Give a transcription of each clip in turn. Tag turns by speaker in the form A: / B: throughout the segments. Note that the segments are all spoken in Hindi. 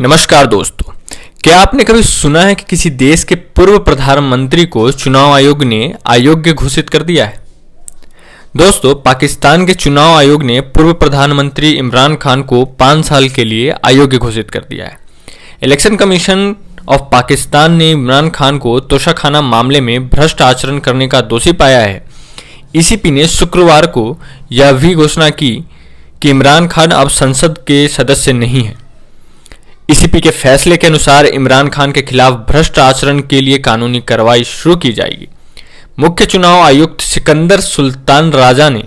A: नमस्कार दोस्तों क्या आपने कभी सुना है कि किसी देश के पूर्व प्रधानमंत्री को चुनाव आयोग ने अयोग्य घोषित कर दिया है दोस्तों पाकिस्तान के चुनाव आयोग ने पूर्व प्रधानमंत्री इमरान खान को पांच साल के लिए अयोग्य घोषित कर दिया है इलेक्शन कमीशन ऑफ पाकिस्तान ने इमरान खान को तोशाखाना मामले में भ्रष्ट आचरण करने का दोषी पाया है ईसीपी e ने शुक्रवार को यह भी घोषणा की कि इमरान खान अब संसद के सदस्य नहीं है यूपी के फैसले के अनुसार इमरान खान के खिलाफ भ्रष्ट आचरण के लिए कानूनी कार्रवाई शुरू की जाएगी मुख्य चुनाव आयुक्त सिकंदर सुल्तान राजा ने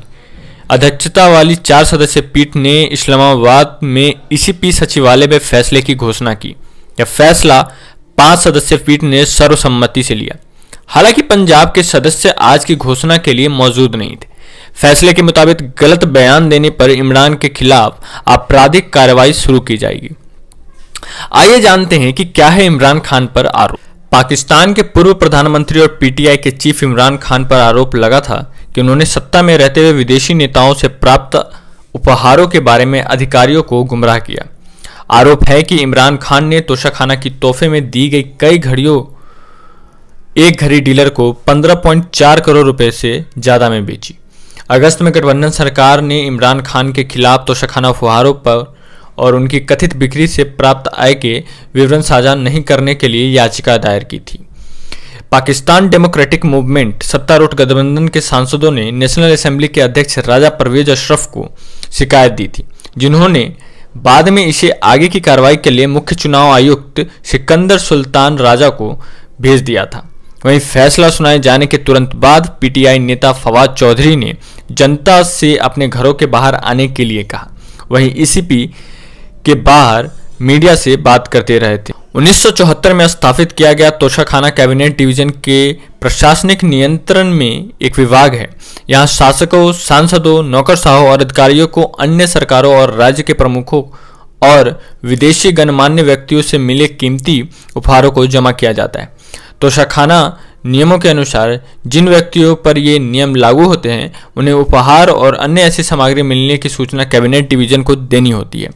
A: अध्यक्षता वाली चार सदस्य पीठ ने इस्लामाबाद में इसी पी सचिवालय में फैसले की घोषणा की यह फैसला पांच सदस्य पीठ ने सर्वसम्मति से लिया हालांकि पंजाब के सदस्य आज की घोषणा के लिए मौजूद नहीं थे फैसले के मुताबिक गलत बयान देने पर इमरान के खिलाफ आपराधिक कार्रवाई शुरू की जाएगी आइए जानते हैं कि क्या है इमरान खान पर आरोप पाकिस्तान के पूर्व प्रधानमंत्री और पीटीआई के चीफ इमरान खान पर आरोप लगा था कि उन्होंने सत्ता में रहते हुए विदेशी नेताओं से प्राप्त उपहारों के बारे में अधिकारियों को गुमराह किया आरोप है कि इमरान खान ने तोशाखाना की तोहफे में दी गई कई घड़ियों एक घड़ी डीलर को 15.4 करोड़ रुपए से ज़्यादा में बेची अगस्त में गठबंधन सरकार ने इमरान खान के खिलाफ तोशाखाना उपहारों पर और उनकी कथित बिक्री से प्राप्त आय के विवरण साझा नहीं करने के लिए याचिका दायर की थी पाकिस्तान डेमोक्रेटिक मूवमेंट सत्तारूढ़ गठबंधन के सांसदों ने नेशनल असेंबली के अध्यक्ष राजा परवेज अशरफ को शिकायत दी थी जिन्होंने बाद में इसे आगे की कार्रवाई के लिए मुख्य चुनाव आयुक्त सिकंदर सुल्तान राजा को भेज दिया था वहीं फैसला सुनाए जाने के तुरंत बाद पीटीआई नेता फवाद चौधरी ने जनता से अपने घरों के बाहर आने के लिए कहा वहीं ईसीपी e के बाहर मीडिया से बात करते रहे थे 1974 में स्थापित किया गया तोशाखाना कैबिनेट डिवीजन के प्रशासनिक नियंत्रण में एक विभाग है यहाँ शासकों सांसदों नौकरशाहों और अधिकारियों को अन्य सरकारों और राज्य के प्रमुखों और विदेशी गणमान्य व्यक्तियों से मिले कीमती उपहारों को जमा किया जाता है तोशाखाना नियमों के अनुसार जिन व्यक्तियों पर ये नियम लागू होते हैं उन्हें उपहार और अन्य ऐसी सामग्री मिलने की सूचना कैबिनेट डिवीजन को देनी होती है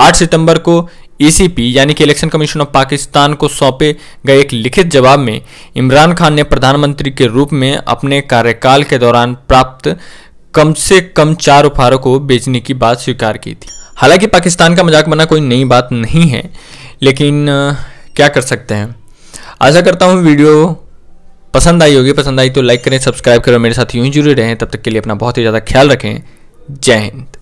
A: 8 सितंबर को ईसीपी e यानी कि इलेक्शन कमीशन ऑफ पाकिस्तान को सौंपे गए एक लिखित जवाब में इमरान खान ने प्रधानमंत्री के रूप में अपने कार्यकाल के दौरान प्राप्त कम से कम चार उपहारों को बेचने की बात स्वीकार की थी हालांकि पाकिस्तान का मजाक बना कोई नई बात नहीं है लेकिन क्या कर सकते हैं आशा करता हूँ वीडियो पसंद आई होगी पसंद आई तो लाइक करें सब्सक्राइब करें मेरे साथ यूं जुड़े रहें तब तक के लिए अपना बहुत ही ज़्यादा ख्याल रखें जय हिंद